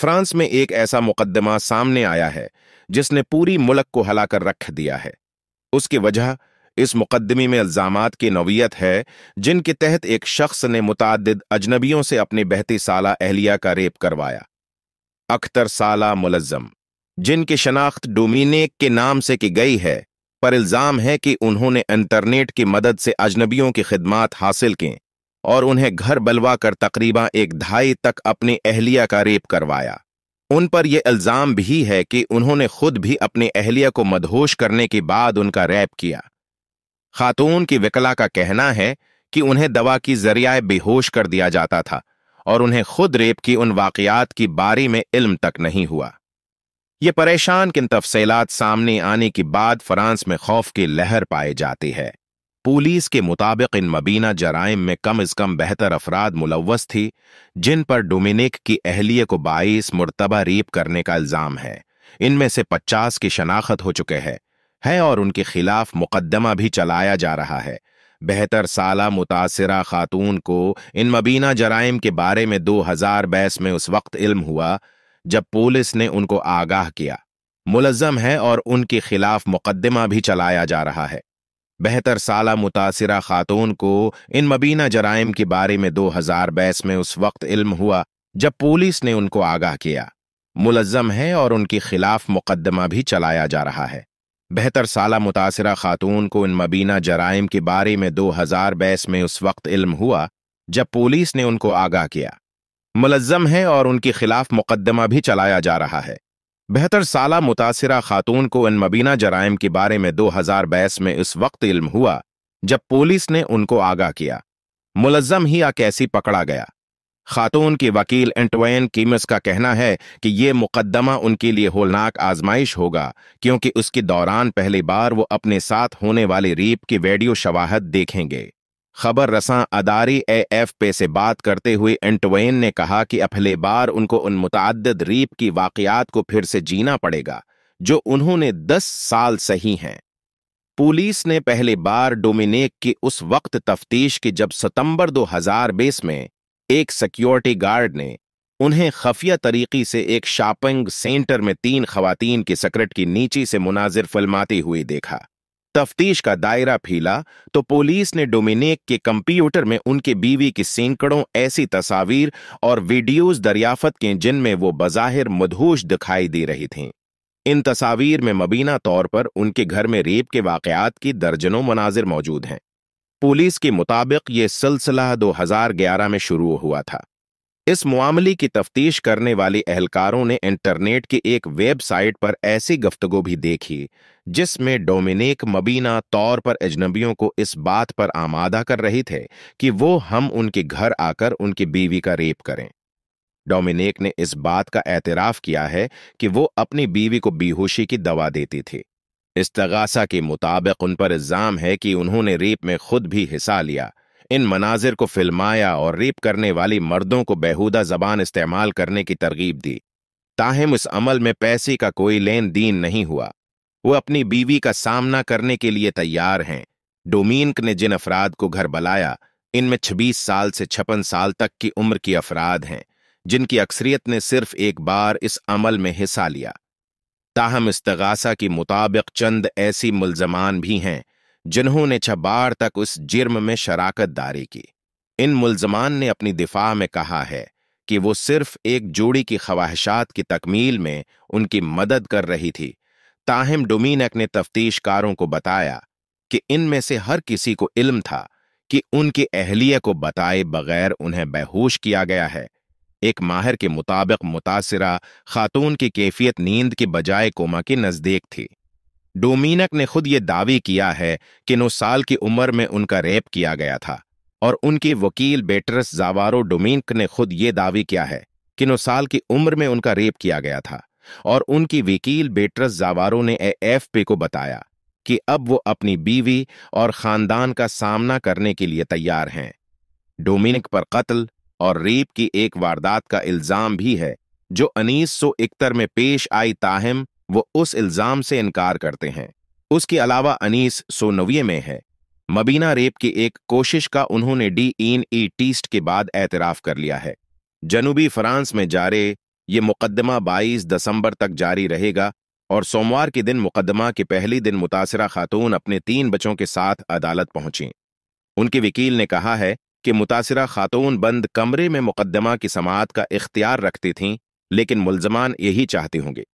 France में एक ऐसा मुकदमा सामने आया है जिसने पूरी मुल्क को हलाकर रख दिया है उसकी वजह इस मुकदमे में इल्जाम की नवीयत है जिनके तहत एक शख्स ने मुतद अजनबियों से अपनी बहती साला अहलिया का रेप करवाया अख्तर साला मुलजम जिनकी शनाख्त डोमिनेक के नाम से की गई है पर इल्ज़ाम है कि उन्होंने इंटरनेट की मदद से अजनबियों की खिदमात हासिल की और उन्हें घर बलवा कर तकरीबा एक ढाई तक अपनी अहलिया का रेप करवाया उन पर यह इल्ज़ाम भी है कि उन्होंने खुद भी अपनी अहलिया को मदहोश करने के बाद उनका रैप किया खातून की विकला का कहना है कि उन्हें दवा की जरिया बेहोश कर दिया जाता था और उन्हें खुद रेप की उन वाकयात की बारी में इल्म तक नहीं हुआ ये परेशान किन तफसीलात सामने आने के बाद फ्रांस में खौफ की लहर पाई जाती है पुलिस के मुताबिक इन मबीना जराइम में कम अज कम बेहतर अफराद मुलवस थी जिन पर डोमिनिक की अहलिय को बाईस मुरतबा रीप करने का इल्ज़ाम है इनमें से पचास की शनाख्त हो चुके हैं है और उनके खिलाफ मुकदमा भी चलाया जा रहा है बेहतर साला मुतासरा खातून को इन मबीना जराइम के बारे में हजार बैस में उस वक्त इल्म हुआ जब पुलिस ने उनको आगाह किया मुलजम है और उनके खिलाफ मुकदमा भी चलाया जा रहा है बेहतर साला मुतासर खातून को इन मबीना जराइम के बारे में हजार बैस में उस वक्त इल्म हुआ जब पुलिस ने उनको आगाह किया मुलजम है और उनके खिलाफ मुकदमा भी चलाया जा रहा है बेहतर साला मुतासर खातून को इन मबीना जराइम के बारे में हजार बैस में उस वक्त इल्म हुआ जब पुलिस ने उनको आगाह किया मुलजम है और उनके खिलाफ मुकदमा भी चलाया जा रहा है बेहतर साला मुतासरा खातून को इन मबीना जराइम के बारे में 2022 में इस वक्त इल्म हुआ जब पुलिस ने उनको आगाह किया मुलजम ही अकैसी पकड़ा गया खातून के वकील एंटवैन कीमस का कहना है कि ये मुकदमा उनके लिए होलनाक आजमाइश होगा क्योंकि उसके दौरान पहली बार वो अपने साथ होने वाले रीप की वेडियो शवाहद देखेंगे खबर रसा अदारी ए एफ पे से बात करते हुए एंटवेन ने कहा कि अगले बार उनको उन मुतद रीप की वाकयात को फिर से जीना पड़ेगा जो उन्होंने दस साल सही हैं पुलिस ने पहले बार डोमिनेक की उस वक्त तफ्तीश की जब सितंबर 2020 में एक सिक्योरिटी गार्ड ने उन्हें खफिया तरीके से एक शॉपिंग सेंटर में तीन खवातीन की सकरेट की नीचे से मुनाजिर फिल्माती हुई देखा तफ्तीश का दायरा फैला तो पुलिस ने डोमिनिक के कंप्यूटर में उनके बीवी की सैकड़ों ऐसी तस्वीर और वीडियोस दरियाफत की जिनमें वो बज़ाहिर मदहोश दिखाई दे रही थीं इन तस्वीर में मबीना तौर पर उनके घर में रेप के वाकयात की दर्जनों मनाजिर मौजूद हैं पुलिस के मुताबिक ये सिलसिला 2011 में शुरू हुआ था इस मामले की तफ्तीश करने वाले एहलकारों ने इंटरनेट की एक वेबसाइट पर ऐसी गफ्तगु भी देखी जिसमें डोमिनिक मबीना तौर पर अजनबियों को इस बात पर आमादा कर रहे थे कि वो हम उनके घर आकर उनकी बीवी का रेप करें डोमिनिक ने इस बात का एतराफ़ किया है कि वो अपनी बीवी को बेहोशी की दवा देती थी इस तगासा के मुताबिक उन पर इल्ज़ाम है कि उन्होंने रेप में खुद भी हिस्सा लिया इन मनाजिर को फिल्माया और रेप करने वाली मर्दों को बेहूदा जबान इस्तेमाल करने की तरगीब दी ताहम इस अमल में पैसे का कोई लेन देन नहीं हुआ वो अपनी बीवी का सामना करने के लिए तैयार हैं डोमिनक ने जिन अफराद को घर बुलाया इनमें छब्बीस साल से छप्पन साल तक की उम्र की अफराद हैं जिनकी अक्सरियत ने सिर्फ एक बार इस अमल में हिस्सा लिया ताहम इस्तगासा के मुताबिक चंद ऐसी मुलजमान भी हैं जिन्होंने छबार तक उस जिर्म में शराकत दारी की इन मुलजमान ने अपनी दिफा में कहा है कि वो सिर्फ एक जोड़ी की ख्वाहिशात की तकमील में उनकी मदद कर रही थी ताहिम डोमिनक ने तफ्तीशकारों को बताया कि इनमें से हर किसी को इल्म था कि उनकी अहलिया को बताए बगैर उन्हें बेहोश किया गया है एक माहिर के मुताबिक मुतासरा खातून की कैफियत नींद के बजाय कोमा के नज़दीक थी डोमिनक ने खुद ये दावी किया है कि नौ साल की उम्र में उनका रेप किया गया था और उनके वकील बेटरस जावारो डोमिनक ने खुद ये दावी किया है कि नौ साल की उम्र में उनका रेप किया गया था और उनकी वकील बेटरस जावारो ने एएफपी को बताया कि अब वो अपनी बीवी और खानदान का सामना करने के लिए तैयार हैं डोमिनिक पर कत्ल और रेप की एक वारदात का इल्जाम भी है जो उन्नीस में पेश आई ताहिम वो उस इल्जाम से इनकार करते हैं उसके अलावा अनीस सोनविये में है मबीना रेप की एक कोशिश का उन्होंने डी इन ई टीस्ट के बाद एतराफ़ कर लिया है जनूबी फ्रांस में जारे ये मुकदमा 22 दिसंबर तक जारी रहेगा और सोमवार के दिन मुकदमा के पहले दिन मुतासरा खातून अपने तीन बच्चों के साथ अदालत पहुंची उनके वकील ने कहा है कि मुतासरा खातून बंद कमरे में मुकदमा की समात का इख्तियार रखती थीं लेकिन मुलजमान यही चाहते होंगे